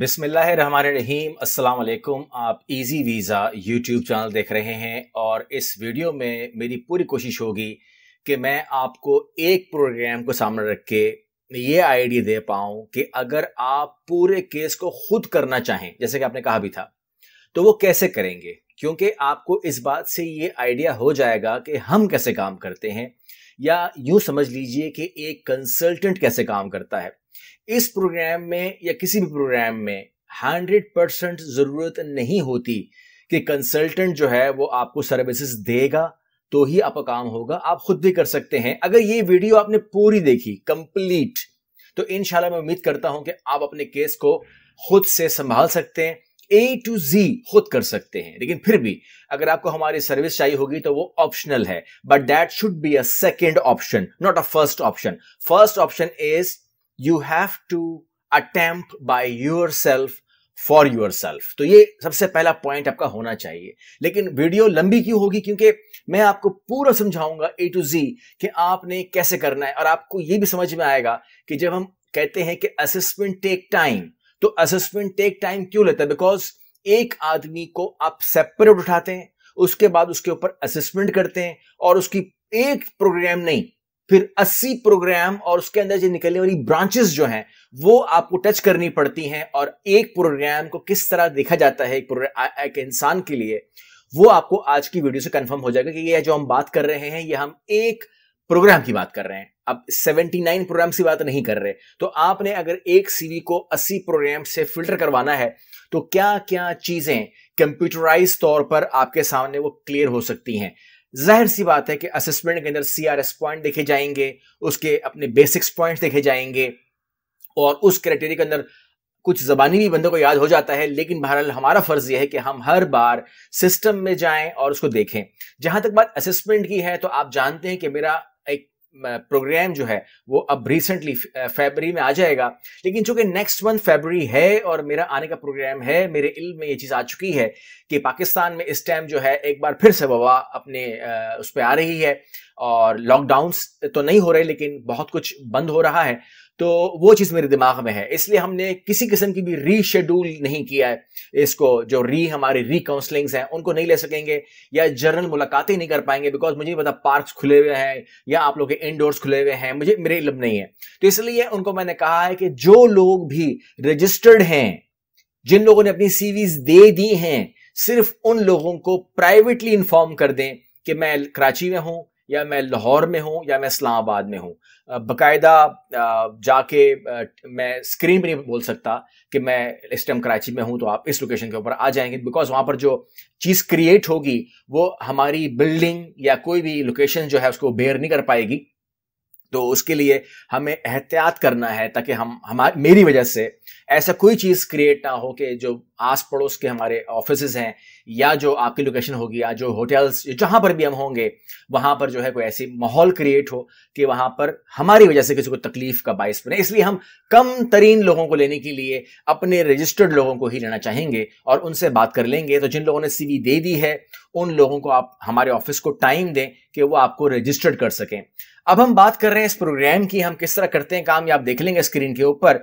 बिसमीम अस्सलाम आप इजी वीज़ा यूट्यूब चैनल देख रहे हैं और इस वीडियो में मेरी पूरी कोशिश होगी कि मैं आपको एक प्रोग्राम को सामने रख के ये आइडिया दे पाऊँ कि अगर आप पूरे केस को खुद करना चाहें जैसे कि आपने कहा भी था तो वो कैसे करेंगे क्योंकि आपको इस बात से ये आइडिया हो जाएगा कि हम कैसे काम करते हैं या यूँ समझ लीजिए कि एक कंसल्टेंट कैसे काम करता है इस प्रोग्राम में या किसी भी प्रोग्राम में हंड्रेड परसेंट ज़रूरत नहीं होती कि कंसल्टेंट जो है वो आपको सर्विसेज देगा तो ही आपका काम होगा आप खुद भी कर सकते हैं अगर ये वीडियो आपने पूरी देखी कंप्लीट तो इनशाला मैं उम्मीद करता हूं कि आप अपने केस को खुद से संभाल सकते हैं ए टू जी खुद कर सकते हैं लेकिन फिर भी अगर आपको हमारी सर्विस चाहिए होगी तो वो ऑप्शनल है but that should be a second option not a first option first option is you have to attempt by yourself for yourself तो ये सबसे पहला पॉइंट आपका होना चाहिए लेकिन वीडियो लंबी क्यों होगी क्योंकि मैं आपको पूरा समझाऊंगा ए टू जी कि आपने कैसे करना है और आपको ये भी समझ में आएगा कि जब हम कहते हैं कि असेसमेंट टेक टाइम तो असेसमेंट टेक टाइम क्यों लेता है बिकॉज एक आदमी को आप सेपरेट उठाते हैं उसके बाद उसके ऊपर असेसमेंट करते हैं और उसकी एक प्रोग्राम नहीं फिर 80 प्रोग्राम और उसके अंदर जो निकलने वाली ब्रांचेस जो हैं वो आपको टच करनी पड़ती हैं और एक प्रोग्राम को किस तरह देखा जाता है एक, एक इंसान के लिए वो आपको आज की वीडियो से कंफर्म हो जाएगा कि ये जो हम बात कर रहे हैं ये हम एक प्रोग्राम की बात कर रहे हैं अब 79 प्रोग्राम्स की बात नहीं कर रहे तो आपने अगर एक सीवी को 80 प्रोग्राम से फिल्टर करवाना है तो क्या क्या चीजें कंप्यूटराइज तौर पर आपके सामने वो क्लियर हो सकती हैं जाहिर सी बात है कि असेसमेंट के अंदर सी आर एस पॉइंट देखे जाएंगे उसके अपने बेसिक्स पॉइंट देखे जाएंगे और उस क्राइटेरिया के अंदर कुछ ज़बानी भी बंदों को याद हो जाता है लेकिन बहरहाल हमारा फ़र्ज़ यह है कि हम हर बार सिस्टम में जाएं और उसको देखें जहां तक बात असेसमेंट की है तो आप जानते हैं कि मेरा प्रोग्राम जो है वो अब रिसेंटली फेबरी में आ जाएगा लेकिन चूंकि नेक्स्ट मंथ फेबररी है और मेरा आने का प्रोग्राम है मेरे इल्म में ये चीज़ आ चुकी है कि पाकिस्तान में इस टाइम जो है एक बार फिर से वबा अपने उस पर आ रही है और लॉकडाउन तो नहीं हो रहे लेकिन बहुत कुछ बंद हो रहा है तो वो चीज़ मेरे दिमाग में है इसलिए हमने किसी किस्म की भी रीशेड्यूल नहीं किया है इसको जो री हमारी री काउंसलिंग्स हैं उनको नहीं ले सकेंगे या जनरल मुलाकातें नहीं कर पाएंगे बिकॉज मुझे पता पार्क खुले हुए हैं या आप लोग के इनडोर्स खुले हुए हैं मुझे मेरे इलम नहीं है तो इसलिए उनको मैंने कहा है कि जो लोग भी रजिस्टर्ड हैं जिन लोगों ने अपनी सीवीज दे दी हैं सिर्फ उन लोगों को प्राइवेटली इंफॉर्म कर दें कि मैं कराची में हूं या मैं लाहौर में हूँ या मैं इस्लामाबाद में हूँ बाकायदा जाके मैं स्क्रीन पर नहीं बोल सकता कि मैं इस टाइम कराची में हूँ तो आप इस लोकेशन के ऊपर आ जाएंगे बिकॉज वहाँ पर जो चीज़ क्रिएट होगी वो हमारी बिल्डिंग या कोई भी लोकेशन जो है उसको बेयर नहीं कर पाएगी तो उसके लिए हमें एहतियात करना है ताकि हम हमारे मेरी वजह से ऐसा कोई चीज़ क्रिएट ना हो कि जो आस पड़ोस के हमारे ऑफिस हैं या जो आपकी लोकेशन होगी या जो होटल्स जहां पर भी हम होंगे वहां पर जो है कोई ऐसी माहौल क्रिएट हो कि वहां पर हमारी वजह से किसी को तकलीफ का बायस बने इसलिए हम कम तरीन लोगों को लेने के लिए अपने रजिस्टर्ड लोगों को ही लेना चाहेंगे और उनसे बात कर लेंगे तो जिन लोगों ने सीवी दे दी है उन लोगों को आप हमारे ऑफिस को टाइम दें कि वो आपको रजिस्टर्ड कर सकें अब हम बात कर रहे हैं इस प्रोग्राम की हम किस तरह करते हैं काम ये आप देख लेंगे स्क्रीन के ऊपर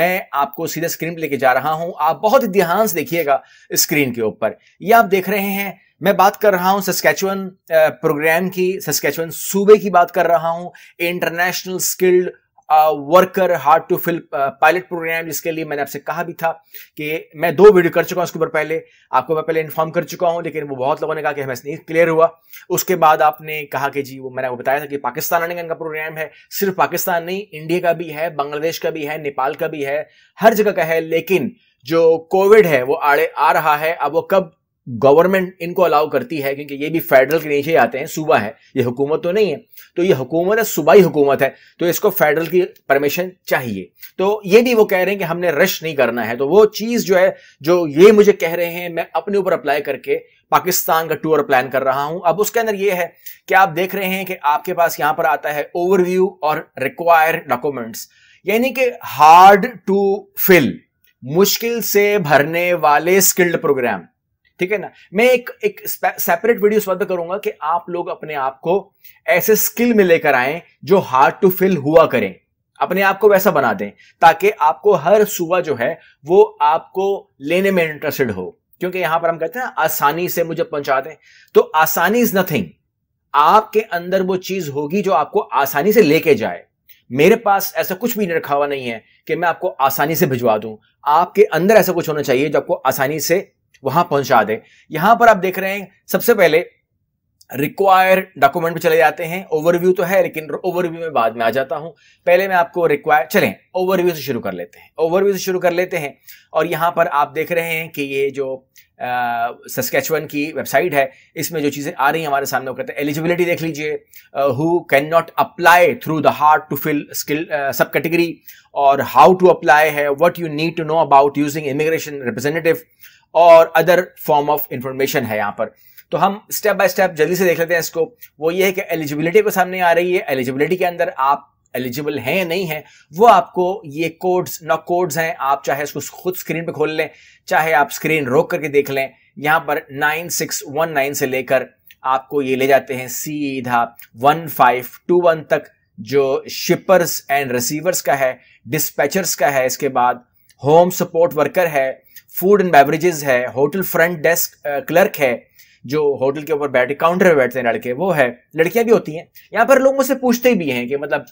मैं आपको सीधे स्क्रीन पर लेके जा रहा हूं आप बहुत ध्यान से देखिएगा स्क्रीन के ऊपर ये आप देख रहे हैं मैं बात कर रहा हूं सस्केचुअन प्रोग्राम की सस्केचुअन सूबे की बात कर रहा हूं international skilled worker hard to fill pilot programme जिसके लिए मैंने आपसे कहा भी था कि मैं दो वीडियो कर चुका हूं उसके ऊपर पहले आपको मैं पहले इन्फॉर्म कर चुका हूं लेकिन वो बहुत लोगों ने कहा कि हमें नहीं क्लियर हुआ उसके बाद आपने कहा कि जी वो मैंने वो बताया था कि पाकिस्तान आने का इनका प्रोग्राम है सिर्फ पाकिस्तान नहीं इंडिया का भी है बांग्लादेश का भी है नेपाल का भी है हर जगह का है लेकिन जो कोविड है वो आड़े आ रहा है अब वो कब गवर्नमेंट इनको अलाउ करती है क्योंकि ये भी फेडरल के नीचे आते हैं सूबा है ये हुकूमत तो नहीं है तो ये हुकूमत है सूबाई हुकूमत है तो इसको फेडरल की परमिशन चाहिए तो ये भी वो कह रहे हैं कि हमने रश नहीं करना है तो वो चीज़ जो है जो ये मुझे कह रहे हैं मैं अपने ऊपर अप्लाई करके पाकिस्तान का टूर प्लान कर रहा हूं अब उसके अंदर ये है कि आप देख रहे हैं कि आपके पास यहां पर आता है ओवरव्यू और रिक्वायर डॉक्यूमेंट्स यानी कि हार्ड टू फिल मुश्किल से भरने वाले स्किल्ड प्रोग्राम ठीक है ना मैं एक एक सेपरेट वीडियो स्वतः करूंगा कि आप लोग अपने आप को ऐसे स्किल में लेकर आए जो हार्ड टू फिल हुआ करें अपने आप को वैसा बना दें ताकि आपको हर सुबह जो है वो आपको लेने में इंटरेस्टेड हो क्योंकि यहां पर हम कहते हैं आसानी से मुझे पहुंचा दें तो आसानी इज नथिंग आपके अंदर वो चीज होगी जो आपको आसानी से लेके जाए मेरे पास ऐसा कुछ भी रखा हुआ नहीं है कि मैं आपको आसानी से भिजवा दूं आपके अंदर ऐसा कुछ होना चाहिए जो आपको आसानी से वहां पहुंचा दे यहां पर आप देख रहे हैं सबसे पहले रिक्वायर डॉक्यूमेंट पे चले जाते हैं ओवरव्यू तो है लेकिन ओवरव्यू में बाद में आ जाता हूं पहले मैं आपको रिक्वायर चलें ओवरव्यू से शुरू कर लेते हैं ओवरव्यू से शुरू कर लेते हैं और यहां पर आप देख रहे हैं कि ये जो सस्केचवन uh, की वेबसाइट है इसमें जो चीज़ें आ रही हैं हमारे सामने वो कहते हैं एलिजिबिलिटी देख लीजिए who can not apply through the hard to fill skill sub category और हाउ टू अप्लाई है what you need to know about using immigration representative और अदर फॉर्म ऑफ इंफॉर्मेशन है यहाँ पर तो हम स्टेप बाय स्टेप जल्दी से देख लेते हैं इसको वो ये है कि एलिजिबिलिटी को सामने आ रही है एलिजिबिलिटी के अंदर आप एलिजिबल हैं या नहीं है वो आपको ये कोड्स ना कोड्स हैं आप चाहे उसको खुद स्क्रीन पे खोल लें चाहे आप स्क्रीन रोक करके देख लें यहाँ पर 9619 से लेकर आपको ये ले जाते हैं सीधा 1521 तक जो शिपर्स एंड रिसीवर्स का है डिस्पैचर्स का है इसके बाद होम सपोर्ट वर्कर है फूड एंड बेवरेजेस है होटल फ्रंट डेस्क क्लर्क है जो होटल के ऊपर बैठे काउंटर पर बैठते हैं लड़के वो है लड़कियां भी होती हैं यहाँ पर लोग मुझसे पूछते भी हैं कि मतलब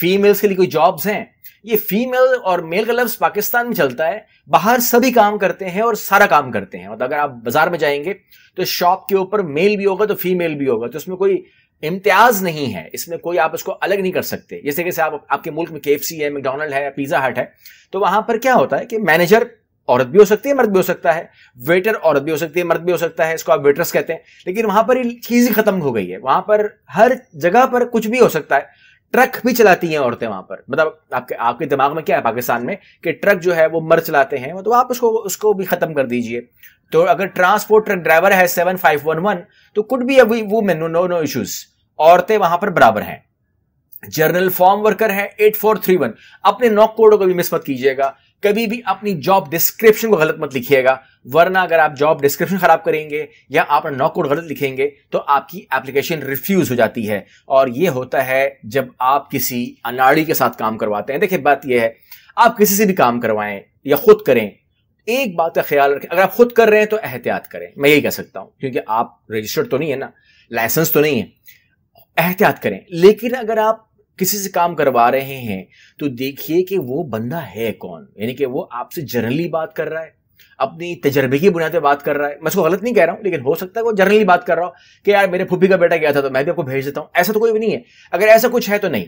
फीमेल्स के लिए कोई जॉब्स हैं ये फीमेल और मेल का लफ्ज पाकिस्तान में चलता है बाहर सभी काम करते हैं और सारा काम करते हैं मतलब अगर आप बाजार में जाएंगे तो शॉप के ऊपर मेल भी होगा तो फीमेल भी होगा तो उसमें कोई इम्तियाज नहीं है इसमें कोई आप इसको अलग नहीं कर सकते जैसे जैसे आप आपके मुल्क में के है मैकडोनल्ड है या पिज़्ज़ा हट है तो वहां पर क्या होता है कि मैनेजर औरत भी हो सकती है मर्द भी हो सकता है वेटर औरत भी हो सकती है मर्द भी हो सकता है इसको आप वेटर्स कहते हैं लेकिन वहां पर चीज ही खत्म हो गई है वहां पर हर जगह पर कुछ भी हो सकता है ट्रक भी चलाती हैं औरतें वहां पर मतलब आपके आपके दिमाग में क्या है पाकिस्तान में कि ट्रक जो है वो मर चलाते हैं तो आप उसको उसको भी खत्म कर दीजिए तो अगर ट्रांसपोर्ट ट्रक ड्राइवर है सेवन फाइव वन वन तो कुड बी अवी वुमेन नो नो नो औरतें वहां पर बराबर हैं जर्नल फॉर्म वर्कर है एट फोर थ्री वन अपने नॉक कोडों को भी मिसमत कीजिएगा कभी भी अपनी जॉब डिस्क्रिप्शन को गलत मत लिखिएगा वरना अगर आप जॉब डिस्क्रिप्शन खराब करेंगे या आप अपना कोड गलत लिखेंगे तो आपकी एप्लीकेशन रिफ्यूज हो जाती है और ये होता है जब आप किसी अनाड़ी के साथ काम करवाते हैं देखिए बात यह है आप किसी से भी काम करवाएं या खुद करें एक बात का ख्याल रखें अगर आप खुद कर रहे हैं तो एहतियात करें मैं यही कह सकता हूं क्योंकि आप रजिस्टर्ड तो नहीं है ना लाइसेंस तो नहीं है एहतियात करें लेकिन अगर आप किसी से काम करवा रहे हैं तो देखिए कि वो बंदा है कौन यानी कि वो आपसे जनरली बात कर रहा है अपनी तजर्बे की बुनियाद पर बात कर रहा है मैं उसको गलत नहीं कह रहा हूं लेकिन हो सकता है वो जनरली बात कर रहा हूं कि यार मेरे फूफी का बेटा गया था तो मैं भी आपको भेज देता हूं ऐसा तो कोई भी नहीं है अगर ऐसा कुछ है तो नहीं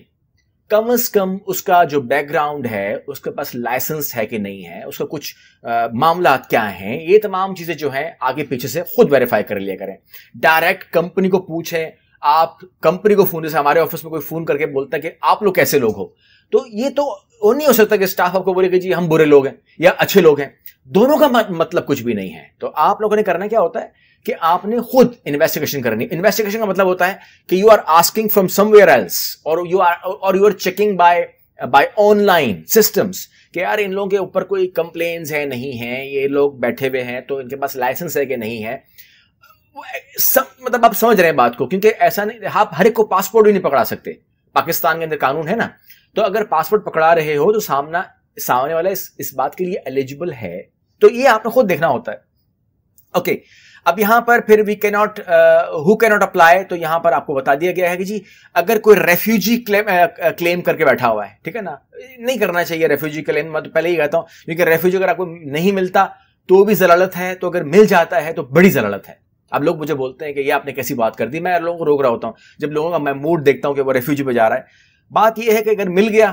कम अज कम उसका जो बैकग्राउंड है उसके पास लाइसेंस है कि नहीं है उसका कुछ मामला क्या है ये तमाम चीज़ें जो है आगे पीछे से खुद वेरीफाई कर लिया करें डायरेक्ट कंपनी को पूछें आप कंपनी को फोन जैसे हमारे ऑफिस में कोई फोन करके बोलता है कि आप लोग कैसे लोग हो तो ये तो वो नहीं हो सकता कि स्टाफ आपको बोले कि जी हम बुरे लोग हैं या अच्छे लोग हैं दोनों का मतलब कुछ भी नहीं है तो आप लोगों ने करना क्या होता है कि आपने खुद इन्वेस्टिगेशन करनी इन्वेस्टिगेशन का मतलब होता है कि you are asking from somewhere else और यू आर और you are checking by by online systems कि यार इन लोगों के ऊपर कोई कंप्लेन है नहीं है ये लोग बैठे हुए हैं तो इनके पास लाइसेंस है कि नहीं है सब मतलब आप समझ रहे हैं बात को क्योंकि ऐसा नहीं आप हर एक को पासपोर्ट भी नहीं पकड़ा सकते पाकिस्तान के अंदर कानून है ना तो अगर पासपोर्ट पकड़ा रहे हो तो सामना सामने वाला इस, इस बात के लिए एलिजिबल है तो ये आपने खुद देखना होता है ओके अब यहां पर फिर we can not who can not apply तो यहां पर आपको बता दिया गया है कि जी अगर कोई रेफ्यूजी क्लेम क्लेम करके बैठा हुआ है ठीक है ना नहीं करना चाहिए रेफ्यूजी क्लेम मैं तो पहले ही कहता हूं क्योंकि रेफ्यूजी अगर आपको नहीं मिलता तो भी जलालत है तो अगर मिल जाता है तो बड़ी जलालत है अब लोग मुझे बोलते हैं कि ये आपने कैसी बात कर दी मैं लोगों को रोक रहा होता हूँ जब लोगों का मैं मूड देखता हूँ कि वो रेफ्यूजी पे जा रहा है बात यह है कि अगर मिल गया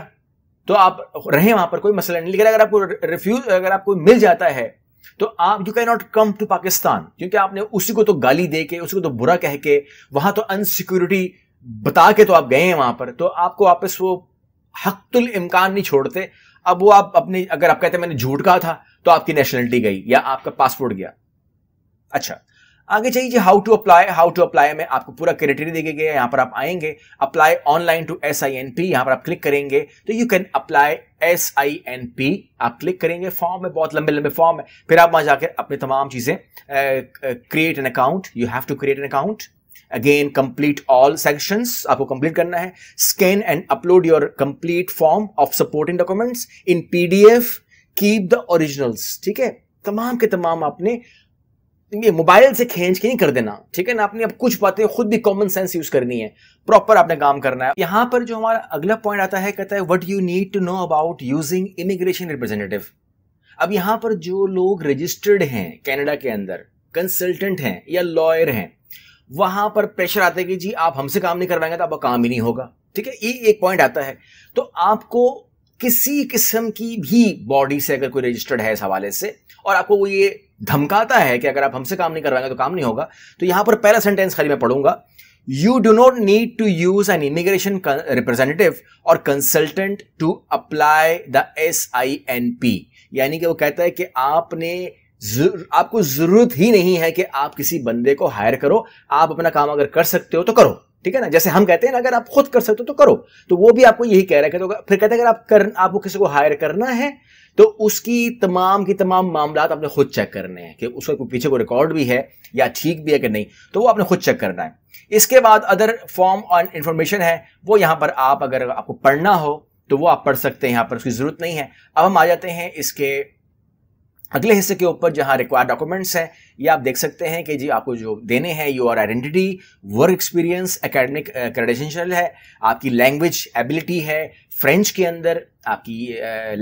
तो आप रहे वहां पर कोई मसला नहीं लेकिन अगर आपको रिफ्यूज अगर आपको मिल जाता है तो आप you can not come to Pakistan क्योंकि आपने उसी को तो गाली दे के उसी को तो बुरा कह के वहां तो अनसिक्योरिटी बता के तो आप गए हैं वहां पर तो आपको वापस वो हकतुल इम्कान नहीं छोड़ते अब वो आप अपनी अगर आप कहते हैं मैंने झूठ कहा था तो आपकी नेशनलिटी गई या आपका पासपोर्ट गया अच्छा आगे चाहिए how to apply how to apply में आपको पूरा क्राइटेरिया देखे गया यहाँ पर आप आएंगे apply online to S I N P यहाँ पर आप क्लिक करेंगे तो you can apply S I N P आप क्लिक करेंगे फॉर्म है बहुत लंबे लंबे फॉर्म है फिर आप वहां जाकर अपनी तमाम चीजें create an account you have to create an account again complete all section आपको कंप्लीट करना है scan and upload your complete form of supporting documents in P D F keep the originals ठीक है तमाम के तमाम आपने ये मोबाइल से खेच के नहीं कर देना ठीक है ना आपने अब कुछ बातें खुद भी कॉमन सेंस यूज करनी है प्रॉपर आपने काम करना है यहां पर जो हमारा अगला पॉइंट आता है कहता है what you need to know about using immigration representative अब यहां पर जो लोग रजिस्टर्ड हैं कनाडा के अंदर कंसल्टेंट हैं या लॉयर हैं वहां पर प्रेशर आता है कि जी आप हमसे काम नहीं करवाएंगे तो आपका काम ही नहीं होगा ठीक है ये एक पॉइंट आता है तो आपको किसी किस्म की भी बॉडी से अगर कोई रजिस्टर्ड है इस हवाले से और आपको वो ये धमकाता है कि अगर आप हमसे काम नहीं करवाएंगे तो काम नहीं होगा तो यहां पर पहला सेंटेंस खाली मैं पढ़ूंगा you do not need to use an immigration representative और consultant to apply the S I N P यानी कि वो कहता है कि आपने जुर, आपको जरूरत ही नहीं है कि आप किसी बंदे को हायर करो आप अपना काम अगर कर सकते हो तो करो ठीक है ना जैसे हम कहते हैं ना अगर आप खुद कर सकते हो तो करो तो वो भी आपको यही कह रहा है तो फिर कहते हैं अगर आप कर आपको किसी को हायर करना है तो उसकी तमाम की तमाम मामला आपने खुद चेक करने हैं कि उसका पीछे को रिकॉर्ड भी है या ठीक भी है कि नहीं तो वो आपने खुद चेक करना है इसके बाद अदर फॉर्म ऑन इंफॉर्मेशन है वो यहां पर आप अगर आपको पढ़ना हो तो वो आप पढ़ सकते हैं यहां पर उसकी ज़रूरत नहीं है अब हम आ जाते हैं इसके अगले हिस्से के ऊपर जहां रिक्वायर्ड डॉक्यूमेंट्स हैं ये आप देख सकते हैं कि जी आपको जो देने हैं you are identity work experience academic credential है आपकी लैंग्वेज एबिलिटी है फ्रेंच के अंदर आपकी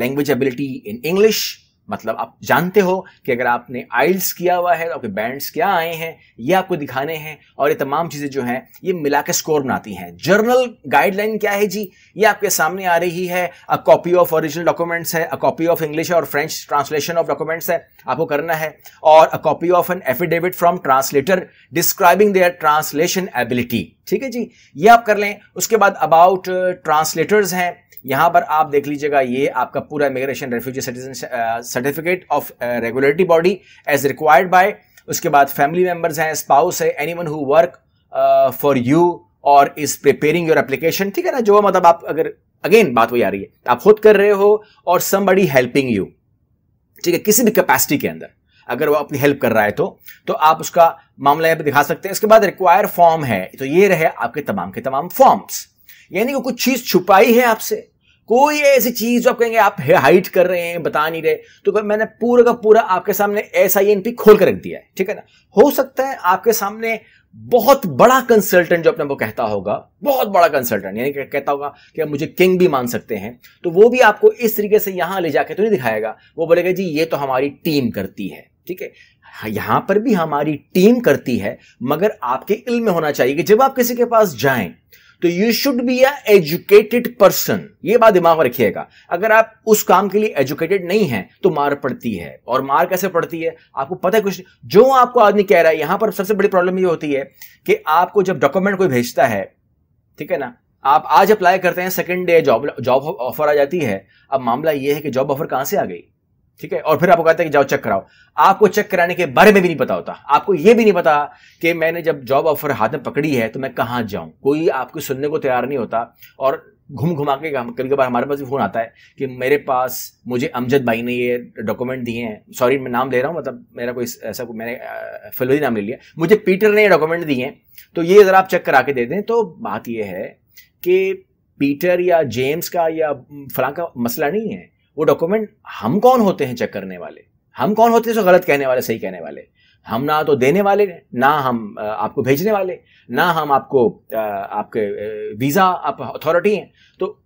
लैंग्वेज एबिलिटी इन इंग्लिश मतलब आप जानते हो कि अगर आपने आइल्स किया हुआ है तो आपके बैंड्स क्या आए हैं ये आपको दिखाने हैं और ये तमाम चीज़ें जो हैं ये मिला के स्कोर बनाती हैं जर्नल गाइडलाइन क्या है जी ये आपके सामने आ रही है a copy of original documents है अ कॉपी ऑफ इंग्लिश और फ्रेंच ट्रांसलेशन ऑफ डॉक्यूमेंट्स है आपको करना है और a copy of an affidavit from translator describing their translation ability ठीक है जी ये आप कर लें उसके बाद अबाउट ट्रांसलेटर्स uh, हैं यहाँ पर आप देख लीजिएगा ये आपका पूरा immigration refugee citizen certificate of regulatory body as required by उसके बाद फैमिली मेम्बर्स हैं स्पाउस है anyone who work for you और इज प्रिपेयरिंग योर एप्लीकेशन ठीक है ना जो मतलब आप अगर अगेन बात वही आ रही है आप खुद कर रहे हो और समबडी हेल्पिंग यू ठीक है किसी भी कैपेसिटी के अंदर अगर वो अपनी हेल्प कर रहा है तो तो आप उसका मामला यहां पर दिखा सकते हैं इसके बाद रिक्वायर फॉर्म है तो ये रहे आपके तमाम के तमाम फॉर्म्स यानी कि कुछ चीज छुपाई है आपसे कोई ऐसी चीज जो आप कहेंगे आप हाइट कर रहे हैं बता नहीं रहे तो मैंने पूरा का पूरा आपके सामने एस आई एन पी खोल कर रख दिया है ठीक है ना हो सकता है आपके सामने बहुत बड़ा कंसल्टेंट जो अपने वो कहता होगा बहुत बड़ा कंसल्टेंट यानी कहता होगा कि आप मुझे किंग भी मान सकते हैं तो वो भी आपको इस तरीके से यहां ले जाके तो नहीं दिखाएगा वो बोलेगा जी ये तो हमारी टीम करती है ठीक है हाँ, यहां पर भी हमारी टीम करती है मगर आपके इल्म में होना चाहिए कि जब आप किसी के पास जाएं तो you should be a educated person ये बात दिमाग में रखिएगा अगर आप उस काम के लिए एजुकेटेड नहीं है तो मार पड़ती है और मार कैसे पड़ती है आपको पता है कुछ जो आपको आदमी कह रहा है यहां पर सबसे बड़ी प्रॉब्लम ये होती है कि आपको जब डॉक्यूमेंट कोई भेजता है ठीक है ना आप आज अप्लाई करते हैं second day job job offer आ जाती है अब मामला यह है कि जॉब ऑफर कहां से आ गई ठीक है और फिर आपको कहते हैं कि जाओ चेक कराओ आपको चेक कराने के बारे में भी नहीं पता होता आपको ये भी नहीं पता कि मैंने जब जॉब ऑफर हाथ में पकड़ी है तो मैं कहाँ जाऊँ कोई आपको सुनने को तैयार नहीं होता और घूम घुमा के कभी कभार हमारे पास भी फ़ोन आता है कि मेरे पास मुझे अमजद भाई ने ये डॉक्यूमेंट दिए हैं सॉरी मैं नाम ले रहा हूँ मतलब मेरा कोई ऐसा कोई मैंने फिलवरी नाम ले लिया मुझे पीटर ने ये डॉक्यूमेंट दिए हैं तो ये अगर आप चेक करा के दे दें तो बात यह है कि पीटर या जेम्स का या फला का मसला नहीं है वो डॉक्यूमेंट हम कौन होते हैं चेक करने वाले हम कौन होते हैं जो गलत कहने वाले सही कहने वाले हम ना तो देने वाले ना हम आपको भेजने वाले ना हम आपको आपके वीज़ा आप अथॉरिटी हैं तो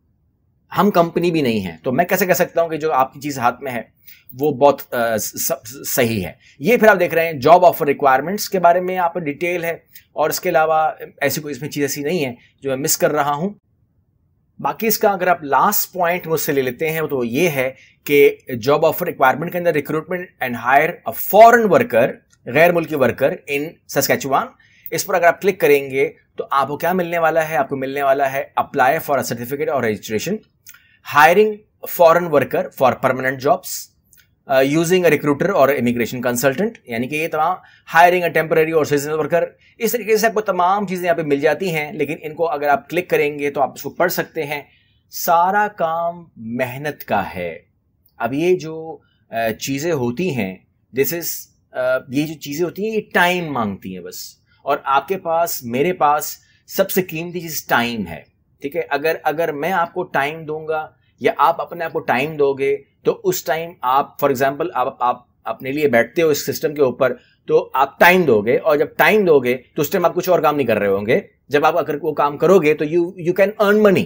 हम कंपनी भी नहीं है तो मैं कैसे कह सकता हूं कि जो आपकी चीज़ हाथ में है वो बहुत सही है ये फिर आप देख रहे हैं जॉब ऑफर रिक्वायरमेंट्स के बारे में आप डिटेल है और इसके अलावा ऐसी कोई इसमें चीज़ ऐसी नहीं है जो मैं मिस कर रहा हूं बाकी इसका अगर आप लास्ट पॉइंट मुझसे ले लेते हैं तो ये है कि जॉब ऑफर रिक्वायरमेंट के अंदर recruitment and hire a foreign worker गैर मुल्की वर्कर इन सस्कैचुआन इस पर अगर आप क्लिक करेंगे तो आपको क्या मिलने वाला है आपको मिलने वाला है अप्लाई फॉर अ सर्टिफिकेट और registration hiring foreign worker for permanent jobs using a recruiter और इमिग्रेशन कंसल्टेंट यानी कि ये तमाम हायरिंग अ टेम्पररी और सीजनल वर्कर इस तरीके से आपको तमाम चीज़ें यहाँ पे मिल जाती हैं लेकिन इनको अगर आप क्लिक करेंगे तो आप इसको पढ़ सकते हैं सारा काम मेहनत का है अब ये जो uh, चीज़ें होती हैं दिस इज़ uh, ये जो चीज़ें होती हैं ये टाइम मांगती हैं बस और आपके पास मेरे पास सबसे कीमती चीज़ टाइम है ठीक है अगर अगर मैं आपको टाइम दूंगा या आप अपने आप को टाइम दोगे तो उस टाइम आप फॉर एग्जाम्पल आप आप अपने लिए बैठते हो इस सिस्टम के ऊपर तो आप टाइम दोगे और जब टाइम दोगे तो उस टाइम आप कुछ और काम नहीं कर रहे होंगे जब आप अगर वो काम करोगे तो you you can earn money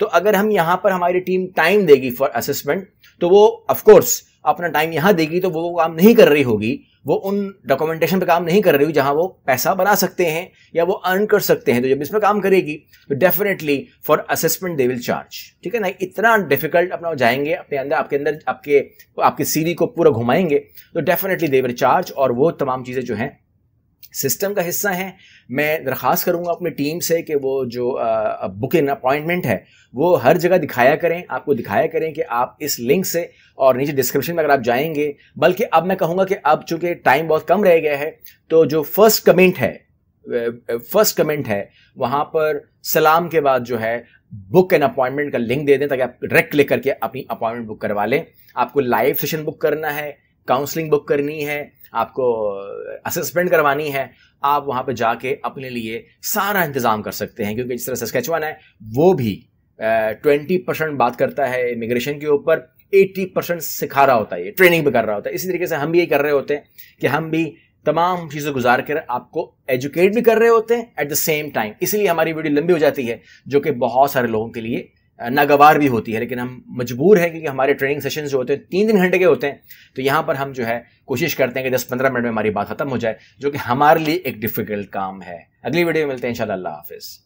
तो अगर हम यहां पर हमारी टीम टाइम देगी फॉर असेसमेंट तो वो कोर्स अपना टाइम यहाँ देगी तो वो काम नहीं कर रही होगी वो उन डॉक्यूमेंटेशन पे काम नहीं कर रही हो जहाँ वो पैसा बना सकते हैं या वो अर्न कर सकते हैं तो जब इस पर काम करेगी तो definitely for assessment they will charge ठीक है ना इतना डिफिकल्ट अपना जाएंगे अपने अंदर आपके अंदर आपके आपकी सीरी को पूरा घुमाएंगे तो डेफिनेटली दे विल चार्ज और वो तमाम चीज़ें जो हैं सिस्टम का हिस्सा हैं मैं दरख्वास्त करूंगा अपनी टीम से कि वो जो बुक इन अपॉइंटमेंट है वो हर जगह दिखाया करें आपको दिखाया करें कि आप इस लिंक से और नीचे डिस्क्रिप्शन में अगर आप जाएंगे बल्कि अब मैं कहूँगा कि अब चूंकि टाइम बहुत कम रह गया है तो जो फर्स्ट कमेंट है फर्स्ट कमेंट है वहाँ पर सलाम के बाद जो है बुक एन अपॉइंटमेंट का लिंक दे दें ताकि आप डायरेक्ट क्लिक करके अपनी अपॉइंटमेंट बुक करवा लें आपको लाइव सेशन बुक करना है काउंसलिंग बुक करनी है आपको असेसमेंट करवानी है आप वहाँ पर जाके अपने लिए सारा इंतज़ाम कर सकते हैं क्योंकि जिस तरह सस्केचुअन है वो भी ट्वेंटी परसेंट बात करता है इमिग्रेशन के ऊपर एट्टी परसेंट सिखा रहा होता है ट्रेनिंग भी कर रहा होता है इसी तरीके से हम भी ये कर रहे होते हैं कि हम भी तमाम चीज़ें गुजार कर आपको एजुकेट भी कर रहे होते हैं एट द सेम टाइम इसीलिए हमारी वीडियो लंबी हो जाती है जो कि बहुत सारे लोगों के लिए नागवार भी होती है लेकिन हम मजबूर हैं क्योंकि हमारे ट्रेनिंग सेशन जो होते हैं तीन तीन घंटे के होते हैं तो यहाँ पर हम जो है कोशिश करते हैं कि दस पंद्रह मिनट में हमारी बात खत्म हो जाए जो कि हमारे लिए एक डिफ़िकल्ट काम है अगली वीडियो में मिलते हैं शाला हाफिज़